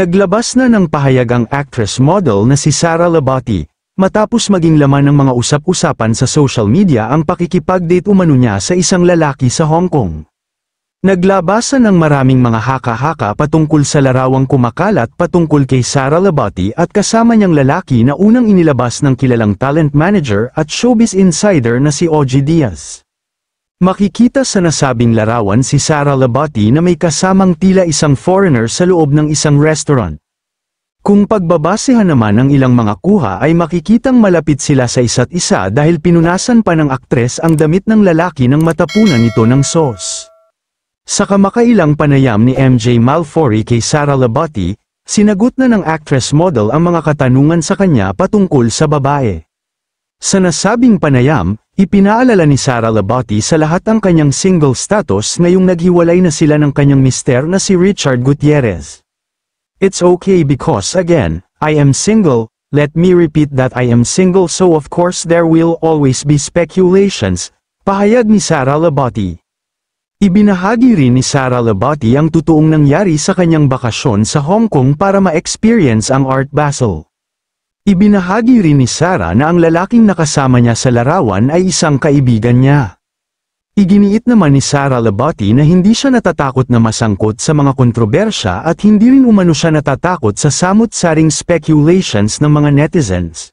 Naglabas na ng pahayag ang actress-model na si Sara Labati, matapos maging laman ng mga usap-usapan sa social media ang pakikipag-date umano niya sa isang lalaki sa Hong Kong. Naglabasa ng maraming mga haka-haka patungkol sa larawang kumakalat patungkol kay Sara Labati at kasama niyang lalaki na unang inilabas ng kilalang talent manager at showbiz insider na si Ogie Diaz. Makikita sa nasabing larawan si Sarah Labati na may kasamang tila isang foreigner sa loob ng isang restaurant. Kung pagbabasehan naman ang ilang mga kuha ay makikitang malapit sila sa isa't isa dahil pinunasan pa ng aktres ang damit ng lalaki nang matapunan ito ng sauce. Sa kamakailang panayam ni MJ Malfory kay Sarah Labati, sinagot na ng actress model ang mga katanungan sa kanya patungkol sa babae. Sa nasabing panayam, Ipinaalala ni Sarah Labati sa lahat ang kanyang single status ngayong naghiwalay na sila ng kanyang mister na si Richard Gutierrez. It's okay because again, I am single, let me repeat that I am single so of course there will always be speculations, pahayag ni Sarah Labati. Ibinahagi rin ni Sarah Labati ang totoong nangyari sa kanyang bakasyon sa Hong Kong para ma-experience ang Art Basel. Ibinahagi rin ni Sarah na ang lalaking nakasama niya sa larawan ay isang kaibigan niya. Iginiit naman ni Sarah Labati na hindi siya natatakot na masangkot sa mga kontrobersya at hindi rin umano siya natatakot sa samot-saring speculations ng mga netizens.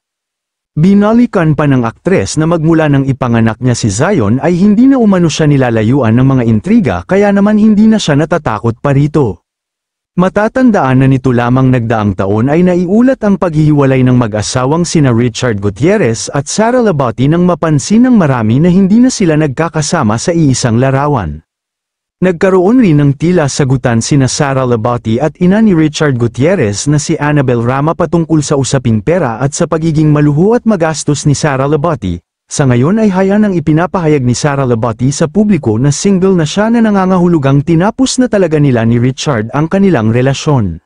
Binalikan pa ng aktres na magmula ng ipanganak niya si Zion ay hindi na umano siya nilalayuan ng mga intriga kaya naman hindi na siya natatakot pa rito. Matatandaan na nito lamang nagdaang taon ay naiulat ang paghihiwalay ng mag-asawang sina Richard Gutierrez at Sarah Labati nang mapansin ng marami na hindi na sila nagkakasama sa iisang larawan. Nagkaroon rin ng tila sagutan sina Sarah Labati at ina ni Richard Gutierrez na si Annabel Rama patungkol sa usaping pera at sa pagiging maluho at magastos ni Sarah Labati, sa ngayon ay hayan ang ipinapahayag ni Sarah Labati sa publiko na single na siya na nangangahulugang tinapos na talaga nila ni Richard ang kanilang relasyon.